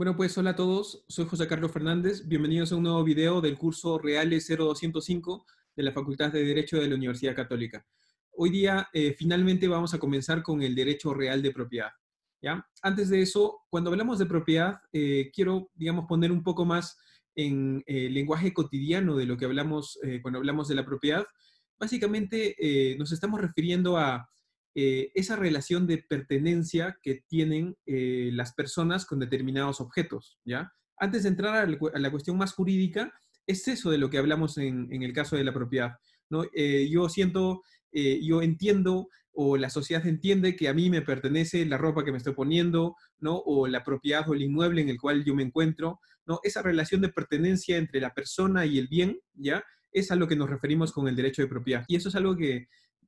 Bueno, pues hola a todos, soy José Carlos Fernández, bienvenidos a un nuevo video del curso Reales 0205 de la Facultad de Derecho de la Universidad Católica. Hoy día eh, finalmente vamos a comenzar con el derecho real de propiedad. ¿ya? Antes de eso, cuando hablamos de propiedad, eh, quiero, digamos, poner un poco más en eh, lenguaje cotidiano de lo que hablamos cuando hablamos de la propiedad. Básicamente nos estamos refiriendo a eh, esa relación de pertenencia que tienen eh, las personas con determinados objetos, ¿ya? Antes de entrar a la cuestión más jurídica, es eso de lo que hablamos en, el caso de la propiedad, ¿no? Eh, yo siento, yo entiendo o la sociedad entiende que a mí me pertenece la ropa que me estoy poniendo, ¿no? O la propiedad o el inmueble en el cual yo me encuentro, ¿no? Esa relación de pertenencia entre la persona y el bien, ¿ya? Es a lo que nos referimos con el derecho de propiedad. Y eso es algo que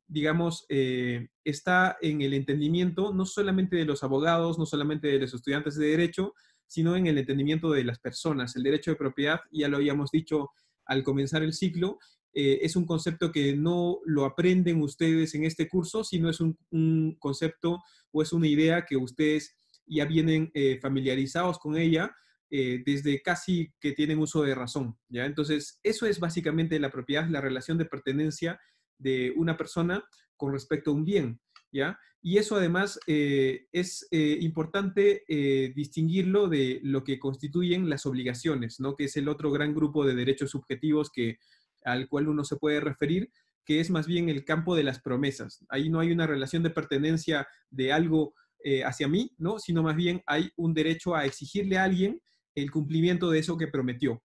digamos, eh, está en el entendimiento no solamente de los abogados, no solamente de los estudiantes de derecho, sino en el entendimiento de las personas. El derecho de propiedad, ya lo habíamos dicho al comenzar el ciclo, eh, es un concepto que no lo aprenden ustedes en este curso, sino es un, concepto o es una idea que ustedes ya vienen eh, familiarizados con ella desde casi que tienen uso de razón. ¿ya? Entonces, eso es básicamente la propiedad, la relación de pertenencia de una persona con respecto a un bien, ¿ya? Y eso además eh, es eh, importante eh, distinguirlo de lo que constituyen las obligaciones, ¿no? Que es el otro gran grupo de derechos subjetivos que, al cual uno se puede referir, que es más bien el campo de las promesas. Ahí no hay una relación de pertenencia de algo hacia mí, ¿no? Sino más bien hay un derecho a exigirle a alguien el cumplimiento de eso que prometió,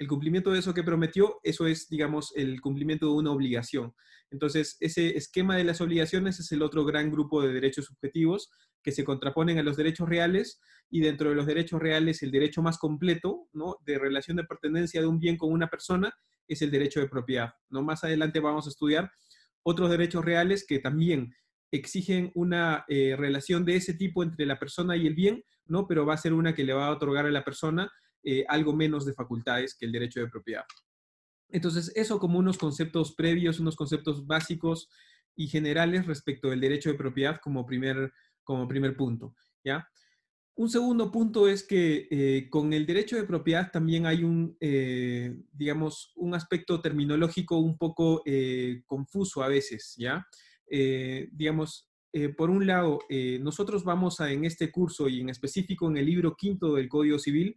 el cumplimiento de eso que prometió, eso es, digamos, el cumplimiento de una obligación. Entonces, ese esquema de las obligaciones es el otro gran grupo de derechos subjetivos que se contraponen a los derechos reales y dentro de los derechos reales el derecho más completo, ¿no? De relación de pertenencia de un bien con una persona es el derecho de propiedad, ¿no? Más adelante vamos a estudiar otros derechos reales que también exigen una eh, relación de ese tipo entre la persona y el bien, ¿no? Pero va a ser una que le va a otorgar a la persona eh, algo menos de facultades que el derecho de propiedad. Entonces, eso como unos conceptos previos, unos conceptos básicos y generales respecto del derecho de propiedad como primer, como primer punto. ¿ya? Un segundo punto es que eh, con el derecho de propiedad también hay un, eh, digamos, un aspecto terminológico un poco confuso a veces, ¿ya? digamos, por un lado, nosotros vamos a en este curso y en específico en el libro quinto del Código Civil,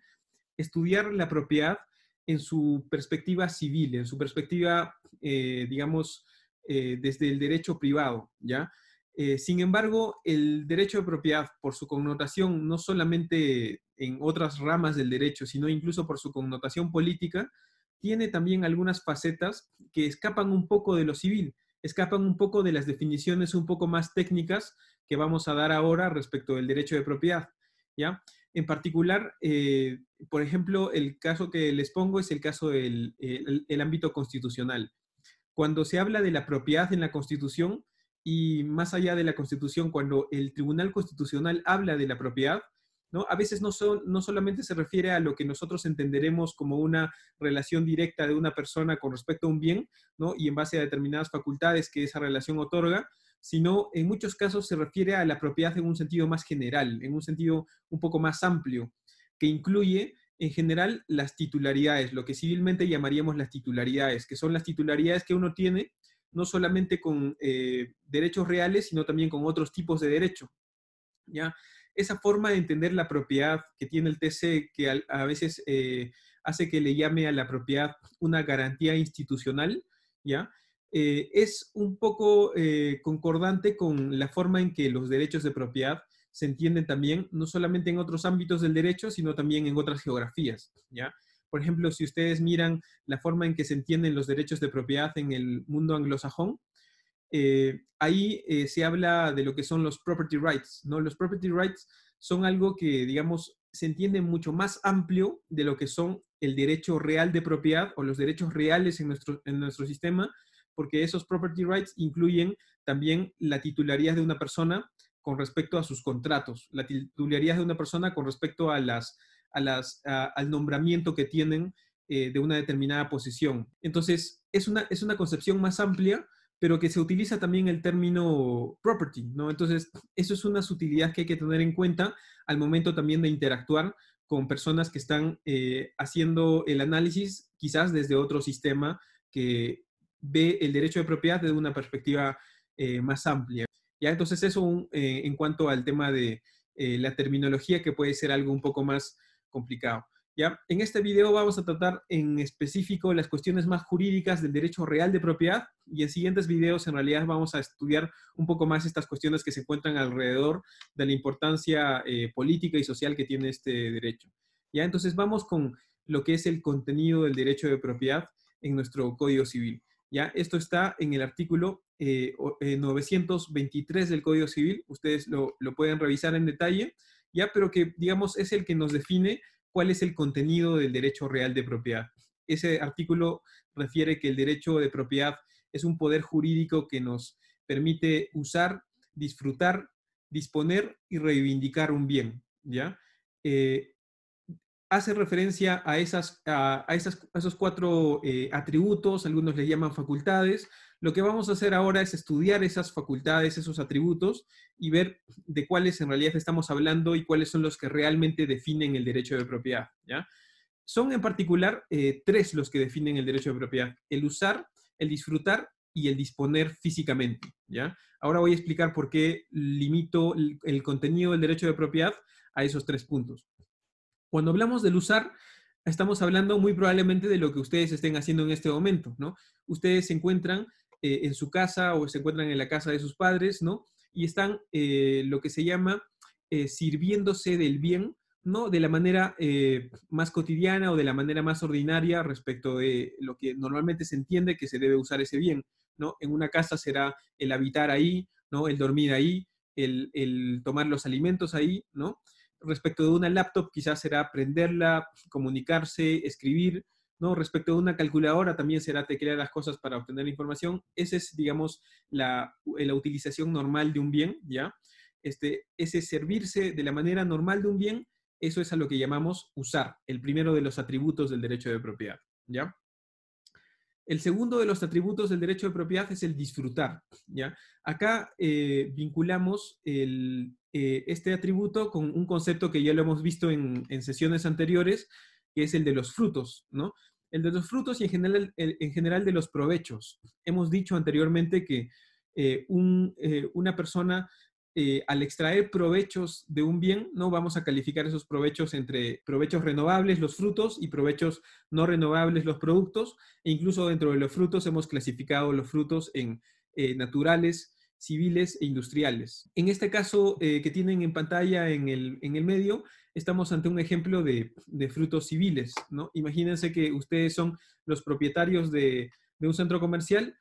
estudiar la propiedad en su perspectiva civil, en su perspectiva, eh, digamos, eh, desde el derecho privado, ¿ya? Eh, sin embargo, el derecho de propiedad, por su connotación no solamente en otras ramas del derecho, sino incluso por su connotación política, tiene también algunas facetas que escapan un poco de lo civil, escapan un poco de las definiciones un poco más técnicas que vamos a dar ahora respecto del derecho de propiedad, ¿ya? En particular, por ejemplo, el caso que les pongo es el caso del el, ámbito constitucional. Cuando se habla de la propiedad en la Constitución y más allá de la Constitución, cuando el Tribunal Constitucional habla de la propiedad, A veces no, no solamente se refiere a lo que nosotros entenderemos como una relación directa de una persona con respecto a un bien, ¿no? Y en base a determinadas facultades que esa relación otorga, sino en muchos casos se refiere a la propiedad en un sentido más general, en un sentido un poco más amplio, que incluye en general las titularidades, lo que civilmente llamaríamos las titularidades, que son las titularidades que uno tiene no solamente con eh, derechos reales, sino también con otros tipos de derecho. ¿ya? Esa forma de entender la propiedad que tiene el TC, que a, veces eh, hace que le llame a la propiedad una garantía institucional, ¿ya? Eh, es un poco concordante con la forma en que los derechos de propiedad se entienden también no solamente en otros ámbitos del derecho, sino también en otras geografías, ¿ya? Por ejemplo, si ustedes miran la forma en que se entienden los derechos de propiedad en el mundo anglosajón, eh, ahí eh, se habla de lo que son los property rights, ¿no? Los property rights son algo que, digamos, se entiende mucho más amplio de lo que son el derecho real de propiedad o los derechos reales en nuestro, en nuestro sistema, porque esos property rights incluyen también la titularidad de una persona, con respecto a sus contratos, la titularidad de una persona con respecto a las, las, al nombramiento que tienen eh, de una determinada posición. Entonces, es una, es una concepción más amplia, pero que se utiliza también el término property, ¿no? Entonces, eso es una sutilidad que hay que tener en cuenta al momento también de interactuar con personas que están eh, haciendo el análisis quizás desde otro sistema que ve el derecho de propiedad desde una perspectiva eh, más amplia. ¿ya? Entonces eso eh, en cuanto al tema de eh, la terminología, que puede ser algo un poco más complicado. ¿ya? En este video vamos a tratar en específico las cuestiones más jurídicas del derecho real de propiedad y en siguientes videos en realidad vamos a estudiar un poco más estas cuestiones que se encuentran alrededor de la importancia eh, política y social que tiene este derecho. ¿ya? Entonces vamos con lo que es el contenido del derecho de propiedad en nuestro Código Civil. ¿ya? Esto está en el artículo 923 eh, eh, del Código Civil, ustedes lo, pueden revisar en detalle, ¿ya? Pero que, digamos, es el que nos define cuál es el contenido del derecho real de propiedad. Ese artículo refiere que el derecho de propiedad es un poder jurídico que nos permite usar, disfrutar, disponer y reivindicar un bien, ¿ya? Eh, hace referencia a, esas, a, esas, esos cuatro eh, atributos, algunos les llaman facultades. Lo que vamos a hacer ahora es estudiar esas facultades, esos atributos, y ver de cuáles en realidad estamos hablando y cuáles son los que realmente definen el derecho de propiedad. ¿ya? Son en particular eh, tres los que definen el derecho de propiedad. El usar, el disfrutar y el disponer físicamente. ¿ya? Ahora voy a explicar por qué limito el contenido del derecho de propiedad a esos tres puntos. Cuando hablamos del usar, estamos hablando muy probablemente de lo que ustedes estén haciendo en este momento, ¿no? Ustedes se encuentran eh, en su casa o se encuentran en la casa de sus padres, ¿no? Y están eh, lo que se llama eh, sirviéndose del bien, ¿no? De la manera más cotidiana o de la manera más ordinaria respecto de lo que normalmente se entiende que se debe usar ese bien, ¿no? En una casa será el habitar ahí, ¿no? El dormir ahí, el, el tomar los alimentos ahí, ¿no? Respecto de una laptop, quizás será aprenderla, comunicarse, escribir, ¿no? Respecto de una calculadora, también será teclear las cosas para obtener información. Esa es, digamos, eh, la, utilización normal de un bien, ¿ya? Este, ese servirse de la manera normal de un bien, eso es a lo que llamamos usar, el primero de los atributos del derecho de propiedad, ¿ya? El segundo de los atributos del derecho de propiedad es el disfrutar. ¿ya? Acá eh, vinculamos el, eh, este atributo con un concepto que ya lo hemos visto en, sesiones anteriores, que es el de los frutos, ¿no? El de los frutos y en general, eh, de los provechos. Hemos dicho anteriormente que eh, una persona al extraer provechos de un bien, no vamos a calificar esos provechos entre provechos renovables, los frutos, y provechos no renovables, los productos, e incluso dentro de los frutos hemos clasificado los frutos en naturales, civiles e industriales. En este caso eh, que tienen en pantalla en el, medio, estamos ante un ejemplo de, frutos civiles. ¿no? Imagínense que ustedes son los propietarios de, un centro comercial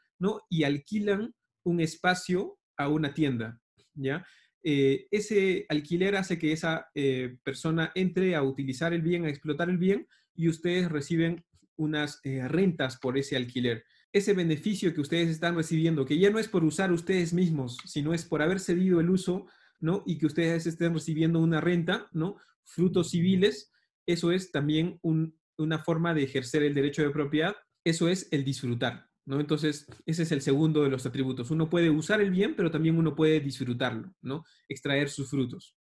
y alquilan un espacio a una tienda. ¿ya? Eh, ese alquiler hace que esa eh, persona entre a utilizar el bien, a explotar el bien, y ustedes reciben unas rentas por ese alquiler ese beneficio que ustedes están recibiendo, que ya no es por usar ustedes mismos, sino es por haber cedido el uso, ¿no? Y que ustedes estén recibiendo una renta, ¿no? Frutos civiles, eso es también una forma de ejercer el derecho de propiedad, eso es el disfrutar, ¿no? Entonces, ese es el segundo de los atributos. Uno puede usar el bien, pero también uno puede disfrutarlo, ¿no? Extraer sus frutos,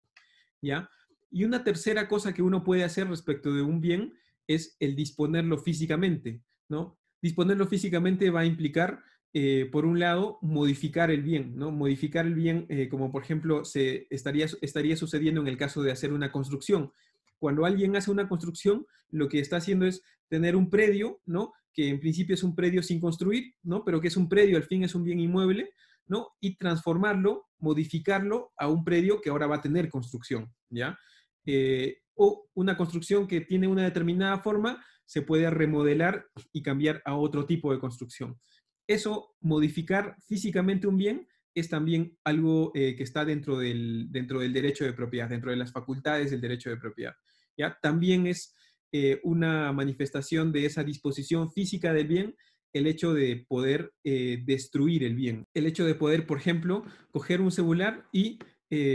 ¿ya? Y una tercera cosa que uno puede hacer respecto de un bien es el disponerlo físicamente, ¿no? Disponerlo físicamente va a implicar, eh, por un lado, modificar el bien, ¿no? Modificar el bien, eh, como por ejemplo se estaría, estaría sucediendo en el caso de hacer una construcción. Cuando alguien hace una construcción, lo que está haciendo es tener un predio, ¿no? Que en principio es un predio sin construir, ¿no? Pero que es un predio, al fin es un bien inmueble, ¿no? Y transformarlo, modificarlo a un predio que ahora va a tener construcción, ¿ya? Eh, o una construcción que tiene una determinada forma, se puede remodelar y cambiar a otro tipo de construcción. Eso, modificar físicamente un bien, es también algo eh, que está dentro del, dentro del derecho de propiedad, dentro de las facultades del derecho de propiedad. ¿ya? También es eh, una manifestación de esa disposición física del bien el hecho de poder eh, destruir el bien, el hecho de poder, por ejemplo, coger un celular y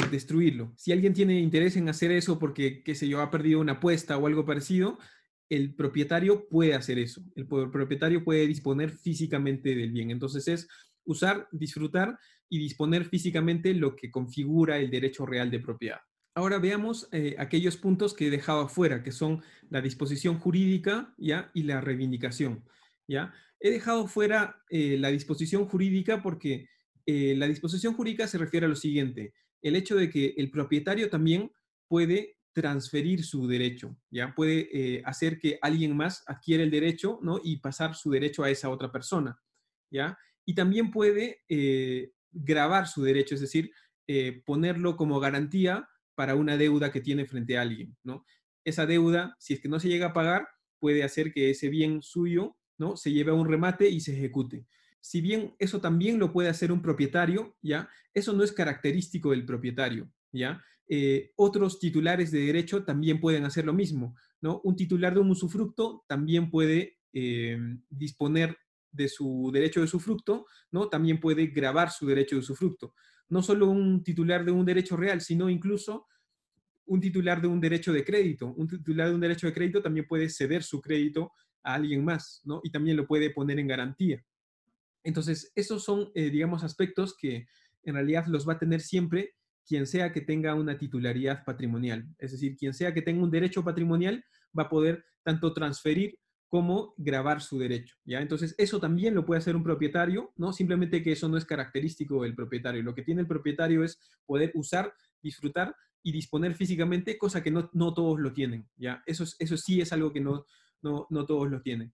destruirlo. Si alguien tiene interés en hacer eso porque, qué sé yo, ha perdido una apuesta o algo parecido, el propietario puede hacer eso, el propietario puede disponer físicamente del bien. Entonces es usar, disfrutar y disponer físicamente lo que configura el derecho real de propiedad. Ahora veamos eh, aquellos puntos que he dejado afuera, que son la disposición jurídica ¿ya? y la reivindicación. ¿ya? He dejado fuera eh, la disposición jurídica porque eh, la disposición jurídica se refiere a lo siguiente, el hecho de que el propietario también puede transferir su derecho, ya puede eh, hacer que alguien más adquiera el derecho, ¿no? Y pasar su derecho a esa otra persona, ¿ya? Y también puede eh, grabar su derecho, es decir, eh, ponerlo como garantía para una deuda que tiene frente a alguien, ¿no? Esa deuda, si es que no se llega a pagar, puede hacer que ese bien suyo, ¿no? Se lleve a un remate y se ejecute. Si bien eso también lo puede hacer un propietario, ¿ya? Eso no es característico del propietario, ¿ya? Eh, otros titulares de derecho también pueden hacer lo mismo. ¿no? Un titular de un usufructo también puede eh, disponer de su derecho de usufructo, ¿no? también puede grabar su derecho de usufructo. No solo un titular de un derecho real, sino incluso un titular de un derecho de crédito. Un titular de un derecho de crédito también puede ceder su crédito a alguien más y también lo puede poner en garantía. Entonces, esos son, eh, digamos, aspectos que en realidad los va a tener siempre quien sea que tenga una titularidad patrimonial. Es decir, quien sea que tenga un derecho patrimonial va a poder tanto transferir como grabar su derecho. ¿ya? Entonces, eso también lo puede hacer un propietario, ¿no? simplemente que eso no es característico del propietario. Lo que tiene el propietario es poder usar, disfrutar y disponer físicamente, cosa que no, todos lo tienen. ¿ya? Eso, sí es algo que no todos lo tienen.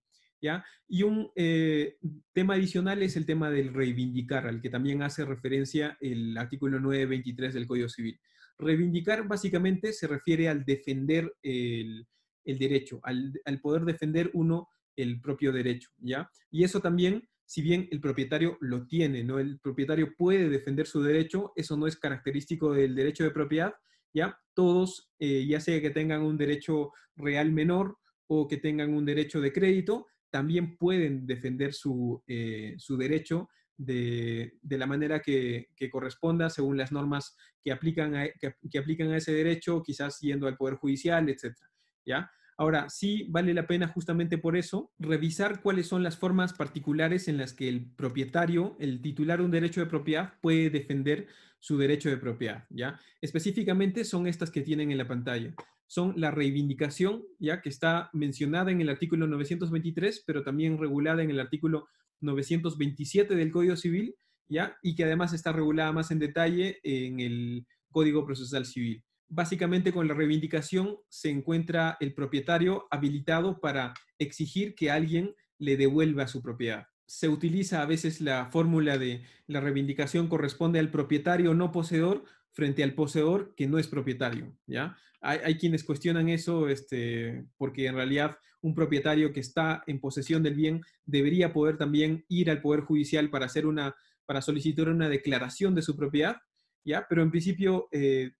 Y un eh, tema adicional es el tema del reivindicar, al que también hace referencia el artículo 923 del Código Civil. Reivindicar básicamente se refiere al defender el, derecho, al, poder defender uno el propio derecho, ¿ya? Y eso también, si bien el propietario lo tiene, ¿no? El propietario puede defender su derecho, eso no es característico del derecho de propiedad, ¿ya? Todos, eh, ya sea que tengan un derecho real menor o que tengan un derecho de crédito, también pueden defender su, eh, derecho de, la manera que, corresponda, según las normas que aplican, a, que, aplican a ese derecho, quizás yendo al Poder Judicial, etc. ¿Ya? Ahora, sí vale la pena justamente por eso revisar cuáles son las formas particulares en las que el propietario, el titular de un derecho de propiedad, puede defender su derecho de propiedad, ¿ya? Específicamente son estas que tienen en la pantalla son la reivindicación, ya que está mencionada en el artículo 923, pero también regulada en el artículo 927 del Código Civil, ya, y que además está regulada más en detalle en el Código Procesal Civil. Básicamente con la reivindicación se encuentra el propietario habilitado para exigir que alguien le devuelva su propiedad. Se utiliza a veces la fórmula de la reivindicación corresponde al propietario no poseedor frente al poseedor que no es propietario, ¿ya? Hay, quienes cuestionan eso este, porque en realidad un propietario que está en posesión del bien debería poder también ir al Poder Judicial para, hacer una, para solicitar una declaración de su propiedad, ¿ya? Pero en principio eh,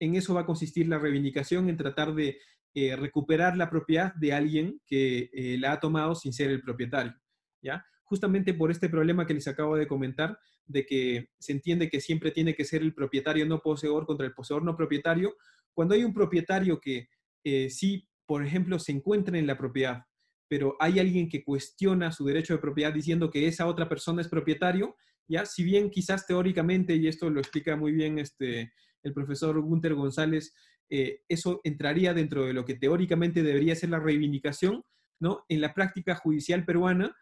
en eso va a consistir la reivindicación, en tratar de eh, recuperar la propiedad de alguien que eh, la ha tomado sin ser el propietario, ¿ya? justamente por este problema que les acabo de comentar, de que se entiende que siempre tiene que ser el propietario no poseedor contra el poseedor no propietario. Cuando hay un propietario que eh, sí, por ejemplo, se encuentra en la propiedad, pero hay alguien que cuestiona su derecho de propiedad diciendo que esa otra persona es propietario, ya, si bien quizás teóricamente, y esto lo explica muy bien este, el profesor Gunter González, eh, eso entraría dentro de lo que teóricamente debería ser la reivindicación, ¿no? En la práctica judicial peruana,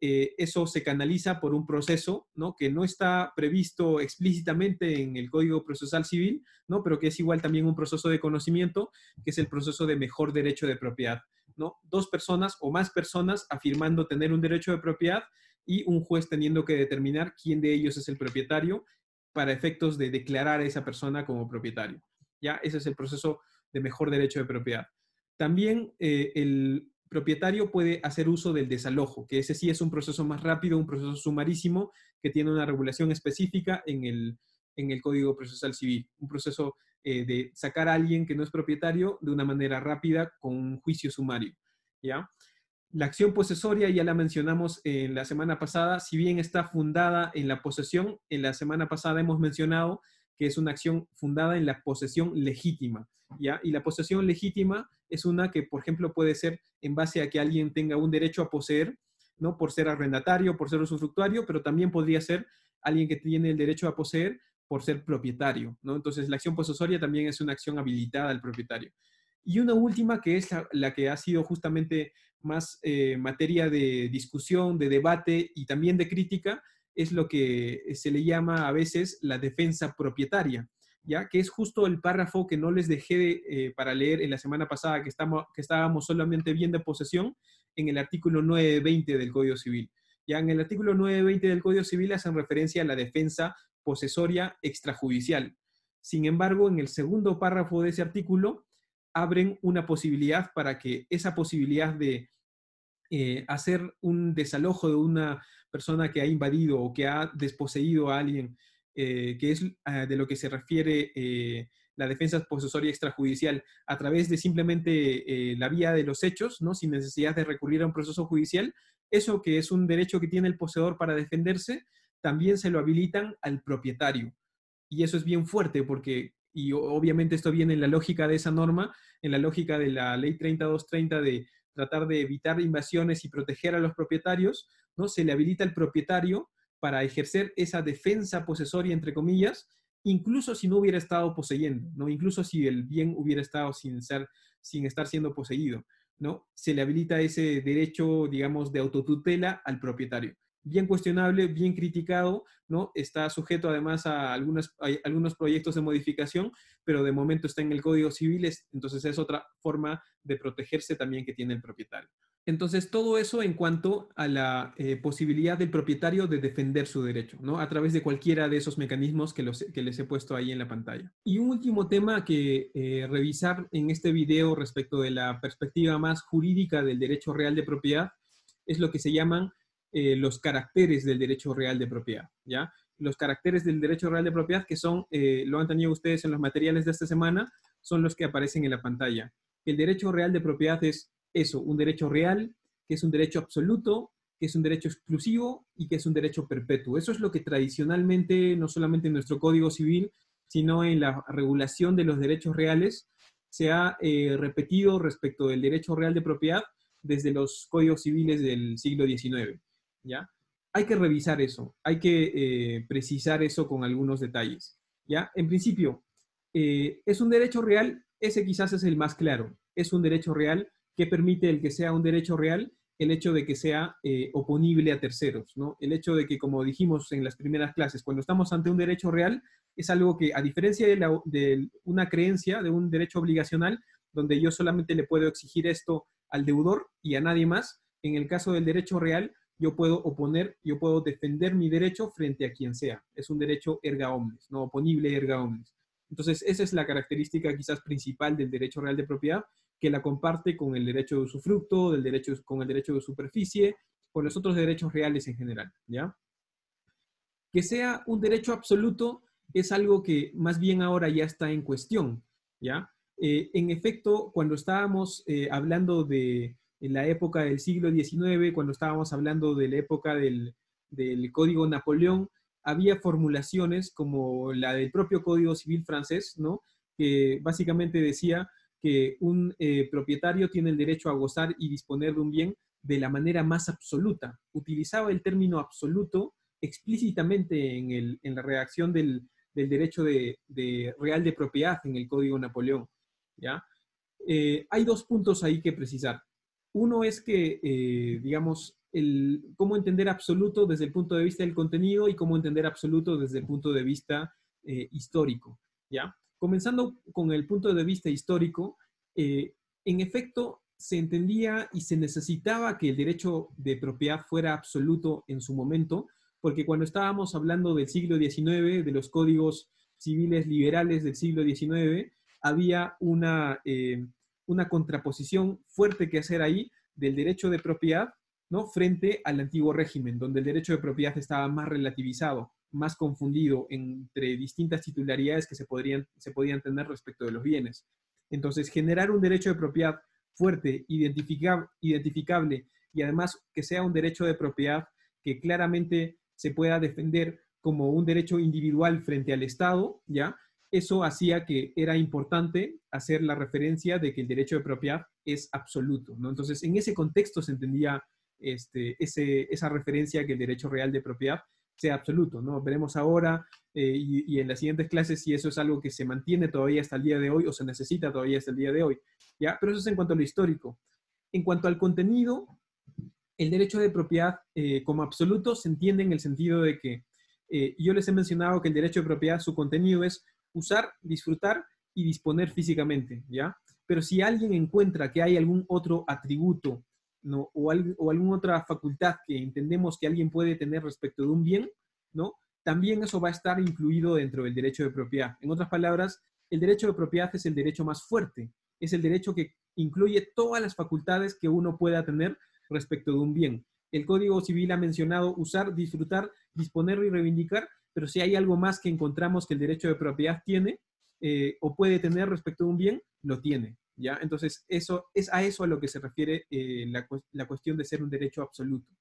eh, eso se canaliza por un proceso que no está previsto explícitamente en el Código Procesal Civil, ¿no? pero que es igual también un proceso de conocimiento, que es el proceso de mejor derecho de propiedad. ¿no? Dos personas o más personas afirmando tener un derecho de propiedad y un juez teniendo que determinar quién de ellos es el propietario para efectos de declarar a esa persona como propietario. ¿ya? Ese es el proceso de mejor derecho de propiedad. También eh, el, propietario puede hacer uso del desalojo, que ese sí es un proceso más rápido, un proceso sumarísimo, que tiene una regulación específica en el, Código Procesal Civil. Un proceso eh, de sacar a alguien que no es propietario de una manera rápida con un juicio sumario. ¿ya? La acción posesoria, ya la mencionamos en la semana pasada, si bien está fundada en la posesión, en la semana pasada hemos mencionado que es una acción fundada en la posesión legítima. ¿ya? Y la posesión legítima es una que, por ejemplo, puede ser en base a que alguien tenga un derecho a poseer, ¿no? Por ser arrendatario, por ser usufructuario, pero también podría ser alguien que tiene el derecho a poseer por ser propietario, ¿no? Entonces, la acción posesoria también es una acción habilitada al propietario. Y una última que es la, que ha sido justamente más eh, materia de discusión, de debate y también de crítica, es lo que eh, se le llama a veces la defensa propietaria, ya que es justo el párrafo que no les dejé eh, para leer en la semana pasada, que, estamos, que estábamos solamente viendo posesión en el artículo 920 del Código Civil. Ya en el artículo 920 del Código Civil hacen referencia a la defensa posesoria extrajudicial. Sin embargo, en el segundo párrafo de ese artículo abren una posibilidad para que esa posibilidad de eh, hacer un desalojo de una persona que ha invadido o que ha desposeído a alguien eh, que es ah, de lo que se refiere eh, la defensa posesoria extrajudicial, a través de simplemente eh, la vía de los hechos, ¿no? sin necesidad de recurrir a un proceso judicial, eso que es un derecho que tiene el poseedor para defenderse, también se lo habilitan al propietario. Y eso es bien fuerte porque, y obviamente esto viene en la lógica de esa norma, en la lógica de la ley 3230 de tratar de evitar invasiones y proteger a los propietarios, ¿no? Se le habilita al propietario para ejercer esa defensa posesoria, entre comillas, incluso si no hubiera estado poseyendo, ¿no? incluso si el bien hubiera estado sin, ser, sin estar siendo poseído. ¿no? Se le habilita ese derecho, digamos, de autotutela al propietario. Bien cuestionable, bien criticado, ¿no? Está sujeto además a, a algunos proyectos de modificación, pero de momento está en el Código Civil, entonces es otra forma de protegerse también que tiene el propietario. Entonces, todo eso en cuanto a la eh, posibilidad del propietario de defender su derecho, ¿no? A través de cualquiera de esos mecanismos que, los, que les he puesto ahí en la pantalla. Y un último tema que eh, revisar en este video respecto de la perspectiva más jurídica del derecho real de propiedad es lo que se llaman eh, los caracteres del derecho real de propiedad, ¿ya? Los caracteres del derecho real de propiedad que son, lo han tenido ustedes en los materiales de esta semana, son los que aparecen en la pantalla. El derecho real de propiedad es eso, un derecho real, que es un derecho absoluto, que es un derecho exclusivo y que es un derecho perpetuo. Eso es lo que tradicionalmente, no solamente en nuestro Código Civil, sino en la regulación de los derechos reales, se ha eh, repetido respecto del derecho real de propiedad desde los códigos civiles del siglo XIX. ¿ya? Hay que revisar eso, hay que eh, precisar eso con algunos detalles. ¿ya? En principio, eh, es un derecho real, ese quizás es el más claro, es un derecho real ¿Qué permite el que sea un derecho real? El hecho de que sea eh, oponible a terceros, ¿no? El hecho de que, como dijimos en las primeras clases, cuando estamos ante un derecho real, es algo que, a diferencia de, de una creencia, de un derecho obligacional, donde yo solamente le puedo exigir esto al deudor y a nadie más, en el caso del derecho real, yo puedo oponer, yo puedo defender mi derecho frente a quien sea. Es un derecho erga omnes, no oponible erga omnes. Entonces, esa es la característica quizás principal del derecho real de propiedad que la comparte con el derecho de usufructo, del derecho, con el derecho de superficie, con los otros derechos reales en general, ¿ya? Que sea un derecho absoluto es algo que más bien ahora ya está en cuestión, ¿ya? Eh, en efecto, cuando estábamos eh, hablando de la época del siglo XIX, cuando estábamos hablando de la época del, del Código Napoleón, había formulaciones como la del propio Código Civil francés, ¿no? que básicamente decía que un eh, propietario tiene el derecho a gozar y disponer de un bien de la manera más absoluta. Utilizaba el término absoluto explícitamente en, la redacción del, derecho de, real de propiedad en el Código Napoleón. ¿ya? Eh, hay dos puntos ahí que precisar. Uno es que, eh, digamos, el, cómo entender absoluto desde el punto de vista del contenido y cómo entender absoluto desde el punto de vista histórico. ¿ya? Comenzando con el punto de vista histórico, eh, en efecto se entendía y se necesitaba que el derecho de propiedad fuera absoluto en su momento, porque cuando estábamos hablando del siglo XIX, de los códigos civiles liberales del siglo XIX, había eh, una, contraposición fuerte que hacer ahí del derecho de propiedad ¿no? frente al antiguo régimen, donde el derecho de propiedad estaba más relativizado más confundido entre distintas titularidades que se, podrían, se podían tener respecto de los bienes. Entonces, generar un derecho de propiedad fuerte, identificable identificable y además que sea un derecho de propiedad que claramente se pueda defender como un derecho individual frente al Estado, ¿ya? Eso hacía que era importante hacer la referencia de que el derecho de propiedad es absoluto, Entonces, en ese contexto se entendía este, esa referencia que el derecho real de propiedad sea absoluto, ¿no? Veremos ahora eh, y, en las siguientes clases si eso es algo que se mantiene todavía hasta el día de hoy o se necesita todavía hasta el día de hoy, ¿ya? Pero eso es en cuanto a lo histórico. En cuanto al contenido, el derecho de propiedad eh, como absoluto se entiende en el sentido de que eh, yo les he mencionado que el derecho de propiedad, su contenido es usar, disfrutar y disponer físicamente, ¿ya? Pero si alguien encuentra que hay algún otro atributo o, alguna otra facultad que entendemos que alguien puede tener respecto de un bien, ¿no? también eso va a estar incluido dentro del derecho de propiedad. En otras palabras, el derecho de propiedad es el derecho más fuerte, es el derecho que incluye todas las facultades que uno pueda tener respecto de un bien. El Código Civil ha mencionado usar, disfrutar, disponer y reivindicar, pero si hay algo más que encontramos que el derecho de propiedad tiene eh, o puede tener respecto de un bien, lo tiene. Entonces, eso, es a eso a lo que se refiere eh, la, cuestión de ser un derecho absoluto,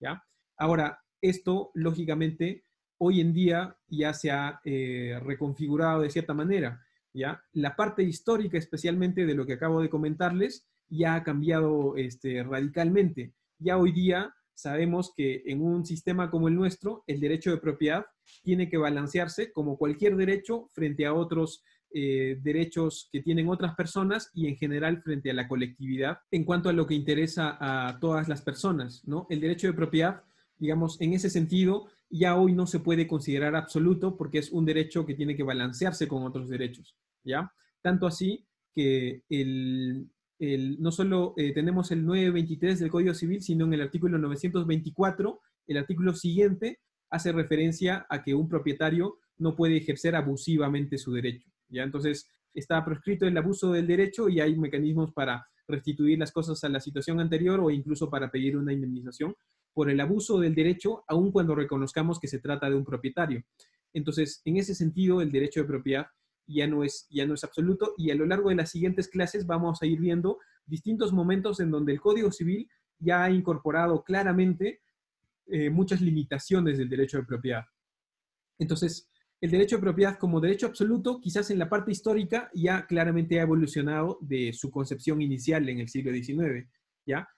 ¿ya? Ahora, esto, lógicamente, hoy en día ya se ha eh, reconfigurado de cierta manera, ¿ya? La parte histórica, especialmente de lo que acabo de comentarles, ya ha cambiado este, radicalmente. Ya hoy día sabemos que en un sistema como el nuestro, el derecho de propiedad tiene que balancearse como cualquier derecho frente a otros eh, derechos que tienen otras personas y en general frente a la colectividad en cuanto a lo que interesa a todas las personas, ¿no? El derecho de propiedad, digamos, en ese sentido, ya hoy no se puede considerar absoluto porque es un derecho que tiene que balancearse con otros derechos, ¿ya? Tanto así que el, no solo eh, tenemos el 923 del Código Civil, sino en el artículo 924, el artículo siguiente hace referencia a que un propietario no puede ejercer abusivamente su derecho. ¿ya? Entonces, está proscrito el abuso del derecho y hay mecanismos para restituir las cosas a la situación anterior o incluso para pedir una indemnización por el abuso del derecho, aun cuando reconozcamos que se trata de un propietario. Entonces, en ese sentido, el derecho de propiedad ya no es, ya no es absoluto y a lo largo de las siguientes clases vamos a ir viendo distintos momentos en donde el Código Civil ya ha incorporado claramente eh, muchas limitaciones del derecho de propiedad. Entonces, el derecho de propiedad como derecho absoluto, quizás en la parte histórica ya claramente ha evolucionado de su concepción inicial en el siglo XIX, ¿ya?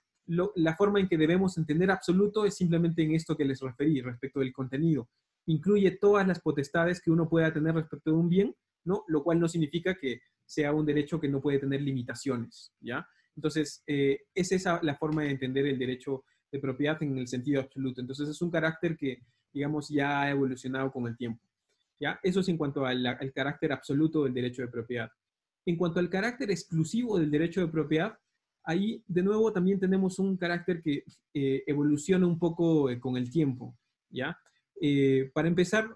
la forma en que debemos entender absoluto es simplemente en esto que les referí respecto del contenido. Incluye todas las potestades que uno pueda tener respecto de un bien, ¿no? Lo cual no significa que sea un derecho que no puede tener limitaciones, ¿ya? Entonces, eh, esa es la forma de entender el derecho de propiedad en el sentido absoluto. Entonces, es un carácter que, digamos, ya ha evolucionado con el tiempo. ¿ya? Eso es en cuanto al, carácter absoluto del derecho de propiedad. En cuanto al carácter exclusivo del derecho de propiedad, ahí de nuevo también tenemos un carácter que eh, evoluciona un poco eh, con el tiempo, ¿ya? Eh, para empezar,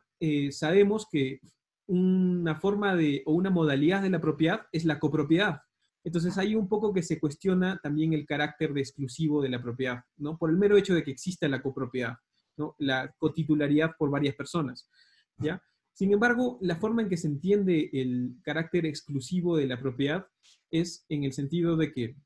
sabemos que una forma de, o una modalidad de la propiedad es la copropiedad. Entonces hay un poco que se cuestiona también el carácter de exclusivo de la propiedad, ¿no? Por el mero hecho de que exista la copropiedad, ¿no? La cotitularidad por varias personas, ¿ya? Sin embargo, la forma en que se entiende el carácter exclusivo de la propiedad es en el sentido de que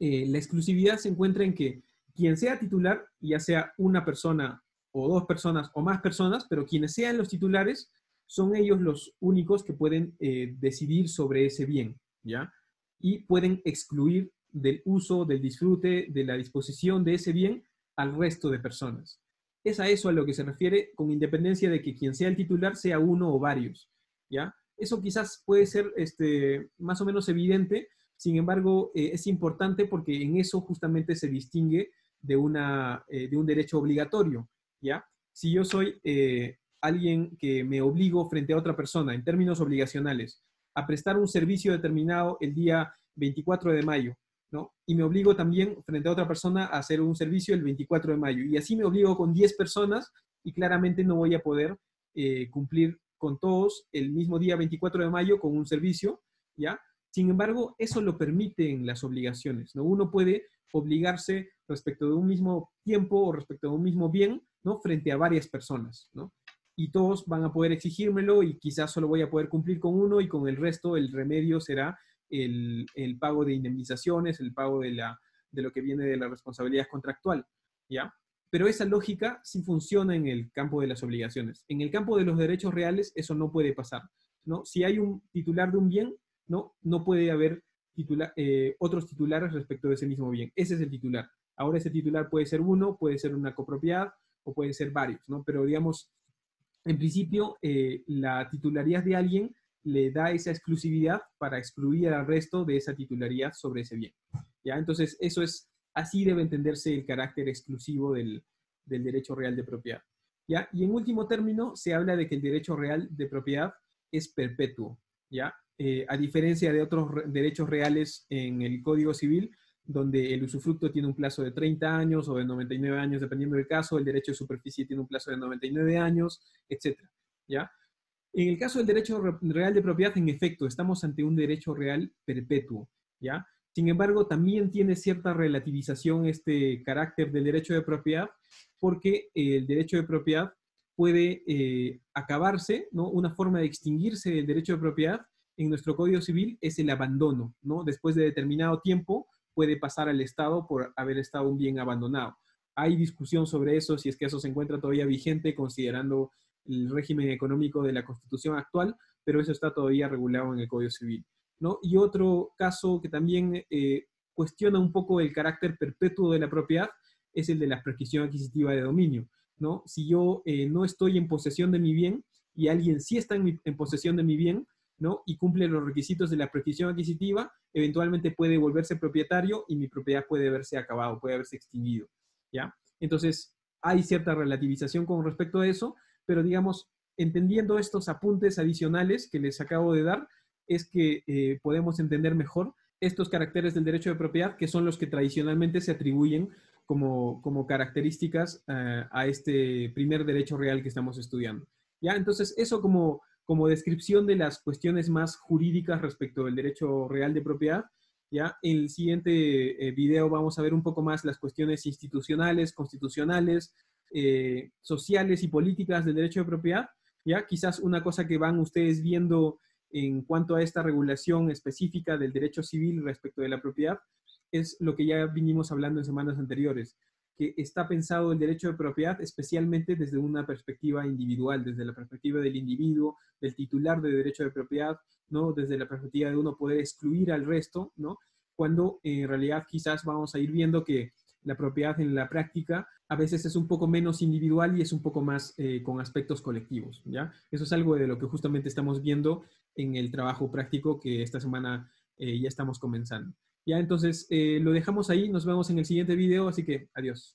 eh, la exclusividad se encuentra en que quien sea titular, ya sea una persona o dos personas o más personas, pero quienes sean los titulares, son ellos los únicos que pueden eh, decidir sobre ese bien, ¿ya? Y pueden excluir del uso, del disfrute, de la disposición de ese bien al resto de personas. Es a eso a lo que se refiere con independencia de que quien sea el titular sea uno o varios, ¿ya? Eso quizás puede ser este, más o menos evidente, sin embargo, eh, es importante porque en eso justamente se distingue de, una, eh, de un derecho obligatorio, ¿ya? Si yo soy eh, alguien que me obligo frente a otra persona, en términos obligacionales, a prestar un servicio determinado el día 24 de mayo, y me obligo también frente a otra persona a hacer un servicio el 24 de mayo. Y así me obligo con 10 personas y claramente no voy a poder eh, cumplir con todos el mismo día 24 de mayo con un servicio, ¿ya? Sin embargo, eso lo permiten las obligaciones, ¿no? Uno puede obligarse respecto de un mismo tiempo o respecto de un mismo bien, ¿no? Frente a varias personas, Y todos van a poder exigírmelo y quizás solo voy a poder cumplir con uno y con el resto el remedio será el, pago de indemnizaciones, el pago de, lo que viene de la responsabilidad contractual, ¿ya? Pero esa lógica sí funciona en el campo de las obligaciones. En el campo de los derechos reales eso no puede pasar, ¿no? Si hay un titular de un bien, ¿no? No puede haber eh, otros titulares respecto de ese mismo bien. Ese es el titular. Ahora ese titular puede ser uno, puede ser una copropiedad o puede ser varios, ¿no? Pero digamos, en principio, eh, la titularidad de alguien le da esa exclusividad para excluir al resto de esa titularidad sobre ese bien. ¿ya? Entonces, eso es, así debe entenderse el carácter exclusivo del, derecho real de propiedad. ¿ya? Y en último término, se habla de que el derecho real de propiedad es perpetuo. ¿ya? Eh, a diferencia de otros derechos reales en el Código Civil, donde el usufructo tiene un plazo de 30 años o de 99 años, dependiendo del caso, el derecho de superficie tiene un plazo de 99 años, etc. ¿ya? En el caso del derecho real de propiedad, en efecto, estamos ante un derecho real perpetuo, ¿ya? Sin embargo, también tiene cierta relativización este carácter del derecho de propiedad, porque el derecho de propiedad puede eh, acabarse, ¿no? Una forma de extinguirse del derecho de propiedad en nuestro Código Civil es el abandono, ¿no? Después de determinado tiempo puede pasar al Estado por haber estado un bien abandonado. Hay discusión sobre eso, si es que eso se encuentra todavía vigente, considerando el régimen económico de la Constitución actual, pero eso está todavía regulado en el Código Civil. ¿no? Y otro caso que también eh, cuestiona un poco el carácter perpetuo de la propiedad es el de la prescripción adquisitiva de dominio. ¿no? Si yo eh, no estoy en posesión de mi bien y alguien sí está en, posesión de mi bien, ¿no? y cumple los requisitos de la prescripción adquisitiva, eventualmente puede volverse propietario y mi propiedad puede verse acabado, puede haberse extinguido, ¿ya? Entonces, hay cierta relativización con respecto a eso, pero digamos, entendiendo estos apuntes adicionales que les acabo de dar, es que eh, podemos entender mejor estos caracteres del derecho de propiedad, que son los que tradicionalmente se atribuyen como, como características eh, a este primer derecho real que estamos estudiando. ¿Ya? Entonces, eso como, como descripción de las cuestiones más jurídicas respecto del derecho real de propiedad. ¿ya? En el siguiente eh, video vamos a ver un poco más las cuestiones institucionales, constitucionales, eh, sociales y políticas del derecho de propiedad, ¿ya? Quizás una cosa que van ustedes viendo en cuanto a esta regulación específica del derecho civil respecto de la propiedad es lo que ya vinimos hablando en semanas anteriores, que está pensado el derecho de propiedad especialmente desde una perspectiva individual, desde la perspectiva del individuo, del titular de derecho de propiedad, ¿no? desde la perspectiva de uno poder excluir al resto, ¿no? cuando en realidad quizás vamos a ir viendo que la propiedad en la práctica a veces es un poco menos individual y es un poco más eh, con aspectos colectivos, ¿ya? Eso es algo de lo que justamente estamos viendo en el trabajo práctico que esta semana eh, ya estamos comenzando. Ya, entonces eh, lo dejamos ahí, nos vemos en el siguiente video, así que adiós.